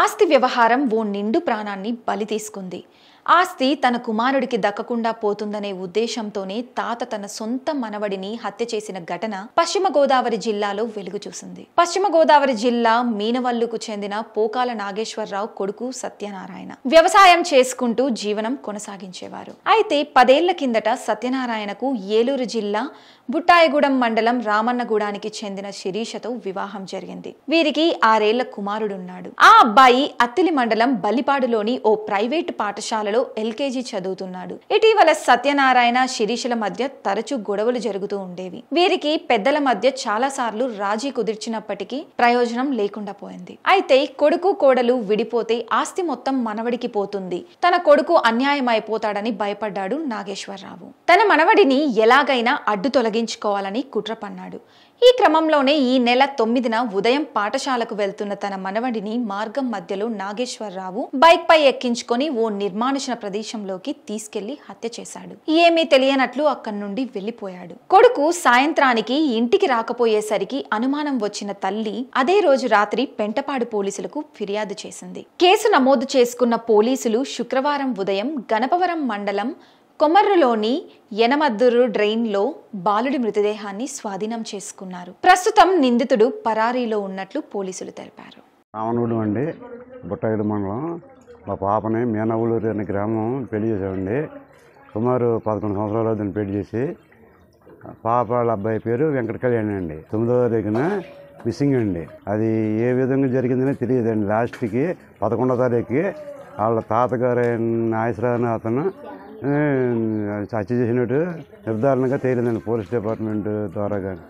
ఆస్తి వ్యవహారం ఓ నిండు ప్రాణాన్ని బలి తీసుకుంది ఆస్తి తన కుమారుడికి దక్కకుండా పోతుందనే ఉద్దేశంతోనే తాత తన సొంత మనవడిని హత్య చేసిన ఘటన పశ్చిమ గోదావరి జిల్లాలో వెలుగు చూసింది పశ్చిమ గోదావరి జిల్లా మీనవల్లుకు చెందిన పోకాల నాగేశ్వరరావు కొడుకు సత్యనారాయణ వ్యవసాయం చేసుకుంటూ జీవనం కొనసాగించేవారు అయితే పదేళ్ల కిందట సత్యనారాయణకు ఏలూరు జిల్లా బుట్టాయగూడెం మండలం రామన్నగూడానికి చెందిన శిరీషతో వివాహం జరిగింది వీరికి ఆరేళ్ల కుమారుడున్నాడు ఆ అబ్బాయి అత్తిలి మండలం బలిపాడులోని ఓ ప్రైవేటు పాఠశాల తెలంగాణలో ఎల్కేజీ చదువుతున్నాడు ఇటీవల సత్యనారాయణ శిరీషుల మధ్య తరచూ గొడవలు జరుగుతూ ఉండేవి వీరికి పెద్దల మధ్య చాలాసార్లు రాజీ కుదిర్చినప్పటికీ ప్రయోజనం లేకుండా పోయింది అయితే కొడుకు కోడలు విడిపోతే ఆస్తి మొత్తం మనవడికి పోతుంది తన కొడుకు అన్యాయం అయిపోతాడని భయపడ్డాడు నాగేశ్వరరావు తన మనవడిని ఎలాగైనా అడ్డు తొలగించుకోవాలని కుట్ర పన్నాడు ఈ క్రమంలోనే ఈ నెల తొమ్మిదిన ఉదయం పాఠశాలకు వెళ్తున్న తన మనవడిని మార్గం మధ్యలో నాగేశ్వరరావు బైక్ పై ఎక్కించుకొని ఓ నిర్మాణ ఆక్రమించిన ప్రదేశంలోకి తీసుకెళ్లి హత్య చేశాడు ఏమీ తెలియనట్లు అక్కడి నుండి వెళ్లిపోయాడు కొడుకు సాయంత్రానికి ఇంటికి రాకపోయేసరికి అనుమానం వచ్చిన తల్లి అదే రోజు రాత్రి పెంటపాడు పోలీసులకు ఫిర్యాదు చేసింది కేసు నమోదు చేసుకున్న పోలీసులు శుక్రవారం ఉదయం గణపవరం మండలం కొమర్రులోని యనమద్దురు లో బాలుడి మృతదేహాన్ని స్వాధీనం చేసుకున్నారు ప్రస్తుతం నిందితుడు పరారీలో ఉన్నట్లు పోలీసులు తెలిపారు రావణుడు అండి బుట్టాయిలు మండలం మా పాపని మీనవులూరు అనే గ్రామం పెళ్లి చేసామండి సుమారు పదకొండు సంవత్సరాలు దాన్ని పెళ్లి చేసి పాప వాళ్ళ అబ్బాయి పేరు వెంకట కళ్యాణ్ అండి తొమ్మిదో తారీఖున మిస్సింగ్ అండి అది ఏ విధంగా జరిగిందనే తెలియదండి లాస్ట్కి పదకొండవ తారీఖుకి వాళ్ళ తాతగారు ఆయన అతను హత్య చేసినట్టు నిర్ధారణగా తేలిందండి పోలీస్ డిపార్ట్మెంట్ ద్వారా కానీ